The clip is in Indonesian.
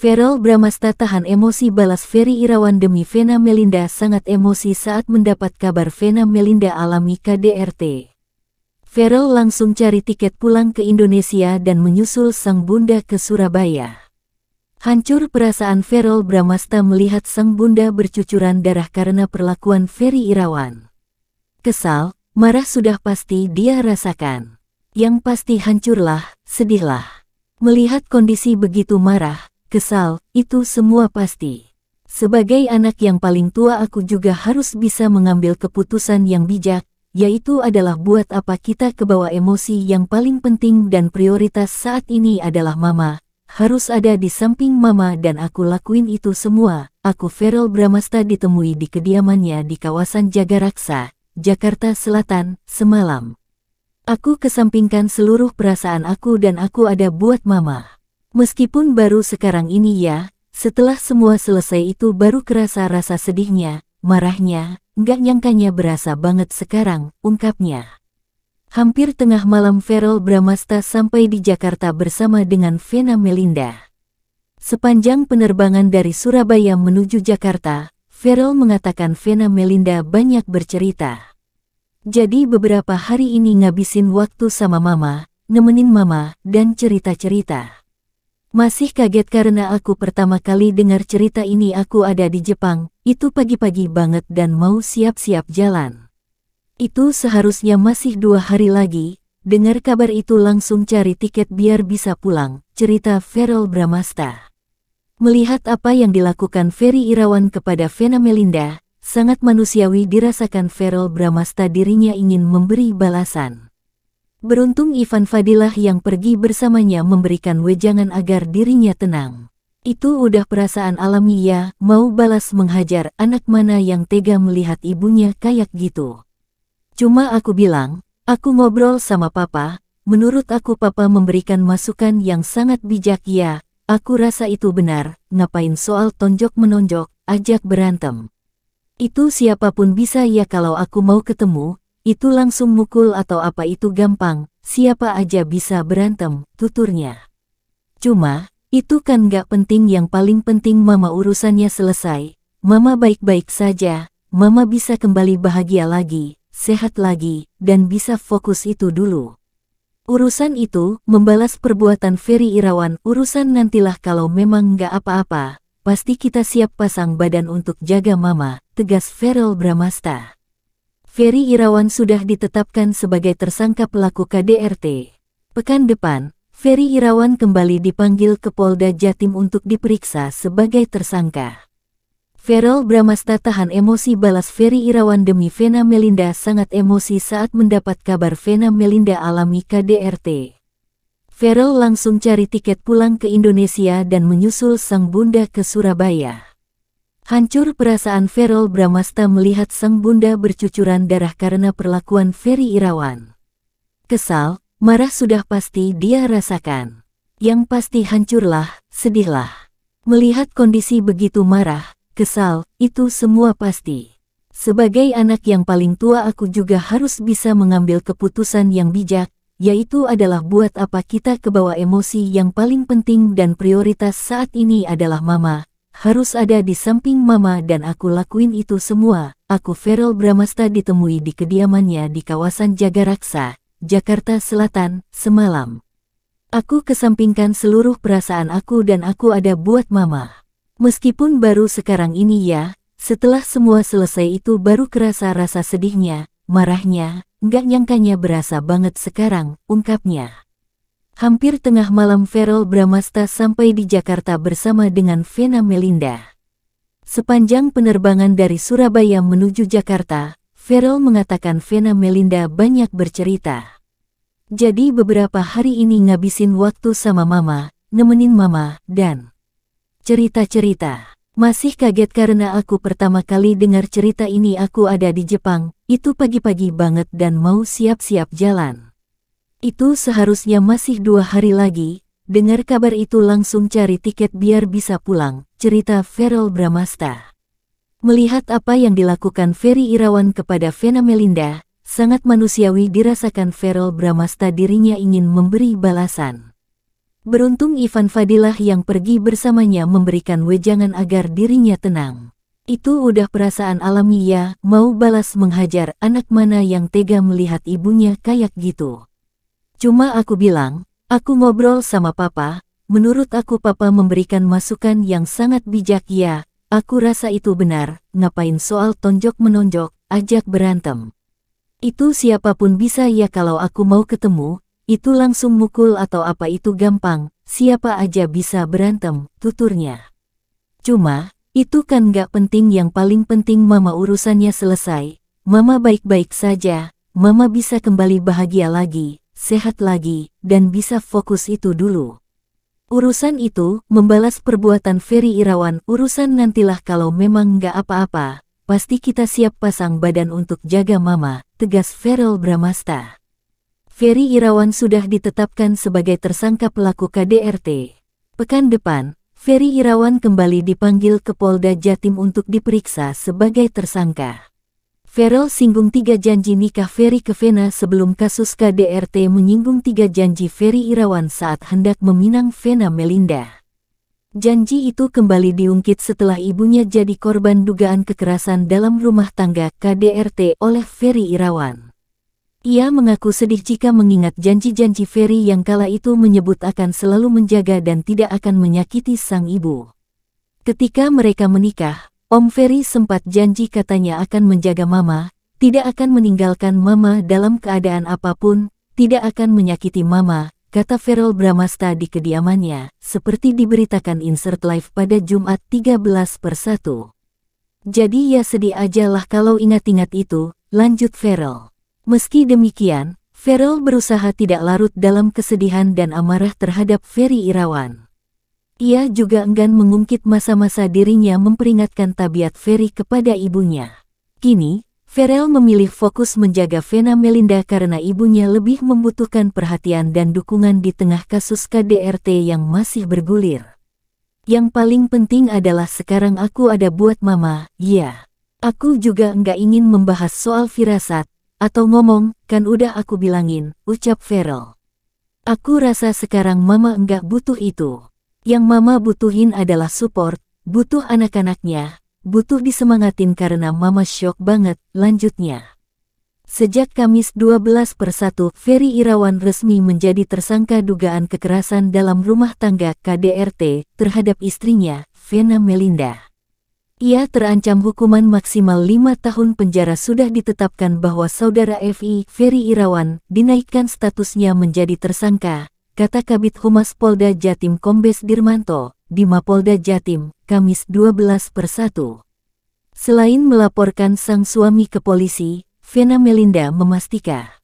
Feral Bramasta tahan emosi balas Ferry Irawan demi Vena Melinda sangat emosi saat mendapat kabar Vena Melinda alami KDRT. Feral langsung cari tiket pulang ke Indonesia dan menyusul sang bunda ke Surabaya. Hancur perasaan Feral Bramasta melihat sang bunda bercucuran darah karena perlakuan Ferry Irawan. Kesal, marah sudah pasti dia rasakan. Yang pasti hancurlah, sedihlah. Melihat kondisi begitu marah, Kesal, itu semua pasti. Sebagai anak yang paling tua aku juga harus bisa mengambil keputusan yang bijak, yaitu adalah buat apa kita kebawa emosi yang paling penting dan prioritas saat ini adalah mama. Harus ada di samping mama dan aku lakuin itu semua. Aku Feral Bramasta ditemui di kediamannya di kawasan Jagaraksa, Jakarta Selatan, semalam. Aku kesampingkan seluruh perasaan aku dan aku ada buat mama. Meskipun baru sekarang ini ya, setelah semua selesai itu baru kerasa rasa sedihnya, marahnya, nggak nyangkanya berasa banget sekarang, ungkapnya. Hampir tengah malam Verol Bramasta sampai di Jakarta bersama dengan Vena Melinda. Sepanjang penerbangan dari Surabaya menuju Jakarta, Verol mengatakan Vena Melinda banyak bercerita. Jadi beberapa hari ini ngabisin waktu sama mama, nemenin mama, dan cerita-cerita. Masih kaget karena aku pertama kali dengar cerita ini aku ada di Jepang, itu pagi-pagi banget dan mau siap-siap jalan. Itu seharusnya masih dua hari lagi, dengar kabar itu langsung cari tiket biar bisa pulang, cerita Feral Bramasta. Melihat apa yang dilakukan Ferry Irawan kepada Vena Melinda, sangat manusiawi dirasakan Feral Bramasta dirinya ingin memberi balasan. Beruntung Ivan Fadilah yang pergi bersamanya memberikan wejangan agar dirinya tenang. Itu udah perasaan alami ya, mau balas menghajar anak mana yang tega melihat ibunya kayak gitu. Cuma aku bilang, aku ngobrol sama papa, menurut aku papa memberikan masukan yang sangat bijak ya, aku rasa itu benar, ngapain soal tonjok-menonjok, ajak berantem. Itu siapapun bisa ya kalau aku mau ketemu, itu langsung mukul atau apa itu gampang, siapa aja bisa berantem, tuturnya. Cuma, itu kan gak penting yang paling penting mama urusannya selesai, mama baik-baik saja, mama bisa kembali bahagia lagi, sehat lagi, dan bisa fokus itu dulu. Urusan itu, membalas perbuatan Ferry Irawan, urusan nantilah kalau memang gak apa-apa, pasti kita siap pasang badan untuk jaga mama, tegas Feral Bramasta. Ferry Irawan sudah ditetapkan sebagai tersangka pelaku KDRT. Pekan depan, Ferry Irawan kembali dipanggil ke Polda Jatim untuk diperiksa sebagai tersangka. Feral Bramasta tahan emosi balas Ferry Irawan demi Vena Melinda sangat emosi saat mendapat kabar Vena Melinda alami KDRT. Feral langsung cari tiket pulang ke Indonesia dan menyusul sang bunda ke Surabaya. Hancur perasaan Verol Bramasta melihat sang bunda bercucuran darah karena perlakuan Ferry Irawan. Kesal, marah sudah pasti dia rasakan. Yang pasti hancurlah, sedihlah. Melihat kondisi begitu marah, kesal, itu semua pasti. Sebagai anak yang paling tua aku juga harus bisa mengambil keputusan yang bijak, yaitu adalah buat apa kita kebawa emosi yang paling penting dan prioritas saat ini adalah mama, harus ada di samping mama dan aku lakuin itu semua. Aku Feral Bramasta ditemui di kediamannya di kawasan Jagaraksa, Jakarta Selatan, semalam. Aku kesampingkan seluruh perasaan aku dan aku ada buat mama. Meskipun baru sekarang ini ya, setelah semua selesai itu baru kerasa rasa sedihnya, marahnya, nggak nyangkanya berasa banget sekarang, ungkapnya. Hampir tengah malam Verol Bramasta sampai di Jakarta bersama dengan Vena Melinda. Sepanjang penerbangan dari Surabaya menuju Jakarta, Verol mengatakan Vena Melinda banyak bercerita. Jadi beberapa hari ini ngabisin waktu sama mama, nemenin mama, dan cerita-cerita. Masih kaget karena aku pertama kali dengar cerita ini aku ada di Jepang, itu pagi-pagi banget dan mau siap-siap jalan. Itu seharusnya masih dua hari lagi, dengar kabar itu langsung cari tiket biar bisa pulang, cerita Feral Bramasta. Melihat apa yang dilakukan Ferry Irawan kepada Vena Melinda, sangat manusiawi dirasakan Feral Bramasta dirinya ingin memberi balasan. Beruntung Ivan Fadilah yang pergi bersamanya memberikan wejangan agar dirinya tenang. Itu udah perasaan alami ya, mau balas menghajar anak mana yang tega melihat ibunya kayak gitu. Cuma aku bilang, aku ngobrol sama papa, menurut aku papa memberikan masukan yang sangat bijak ya, aku rasa itu benar, ngapain soal tonjok-menonjok, ajak berantem. Itu siapapun bisa ya kalau aku mau ketemu, itu langsung mukul atau apa itu gampang, siapa aja bisa berantem, tuturnya. Cuma, itu kan gak penting yang paling penting mama urusannya selesai, mama baik-baik saja, mama bisa kembali bahagia lagi, sehat lagi, dan bisa fokus itu dulu. Urusan itu, membalas perbuatan Ferry Irawan, urusan nantilah kalau memang nggak apa-apa, pasti kita siap pasang badan untuk jaga mama, tegas Feral Bramasta. Ferry Irawan sudah ditetapkan sebagai tersangka pelaku KDRT. Pekan depan, Ferry Irawan kembali dipanggil ke Polda Jatim untuk diperiksa sebagai tersangka. Ferel singgung tiga janji nikah Ferry ke Vena sebelum kasus KDRT menyinggung tiga janji Ferry Irawan saat hendak meminang Vena Melinda. Janji itu kembali diungkit setelah ibunya jadi korban dugaan kekerasan dalam rumah tangga KDRT oleh Ferry Irawan. Ia mengaku sedih jika mengingat janji-janji Ferry yang kala itu menyebut akan selalu menjaga dan tidak akan menyakiti sang ibu. Ketika mereka menikah, Om Ferry sempat janji katanya akan menjaga Mama, tidak akan meninggalkan Mama dalam keadaan apapun, tidak akan menyakiti Mama, kata Ferol Bramasta di kediamannya, seperti diberitakan insert live pada Jumat 13 per 1. Jadi ya sedih ajalah kalau ingat-ingat itu, lanjut Ferol. Meski demikian, Ferol berusaha tidak larut dalam kesedihan dan amarah terhadap Ferry Irawan. Ia juga enggan mengungkit masa-masa dirinya memperingatkan tabiat Ferry kepada ibunya. Kini, Ferel memilih fokus menjaga Vena Melinda karena ibunya lebih membutuhkan perhatian dan dukungan di tengah kasus KDRT yang masih bergulir. Yang paling penting adalah sekarang aku ada buat mama, ya. Aku juga enggak ingin membahas soal firasat, atau ngomong, kan udah aku bilangin, ucap Ferel. Aku rasa sekarang mama enggak butuh itu. Yang mama butuhin adalah support, butuh anak-anaknya, butuh disemangatin karena mama shock banget, lanjutnya. Sejak Kamis 12 per 1, Ferry Irawan resmi menjadi tersangka dugaan kekerasan dalam rumah tangga KDRT terhadap istrinya, Vena Melinda. Ia terancam hukuman maksimal 5 tahun penjara sudah ditetapkan bahwa saudara FI, Ferry Irawan, dinaikkan statusnya menjadi tersangka kata Kabit Humas Polda Jatim Kombes Dirmanto, di Mapolda Jatim, Kamis 12 per 1. Selain melaporkan sang suami ke polisi, Vena Melinda memastikan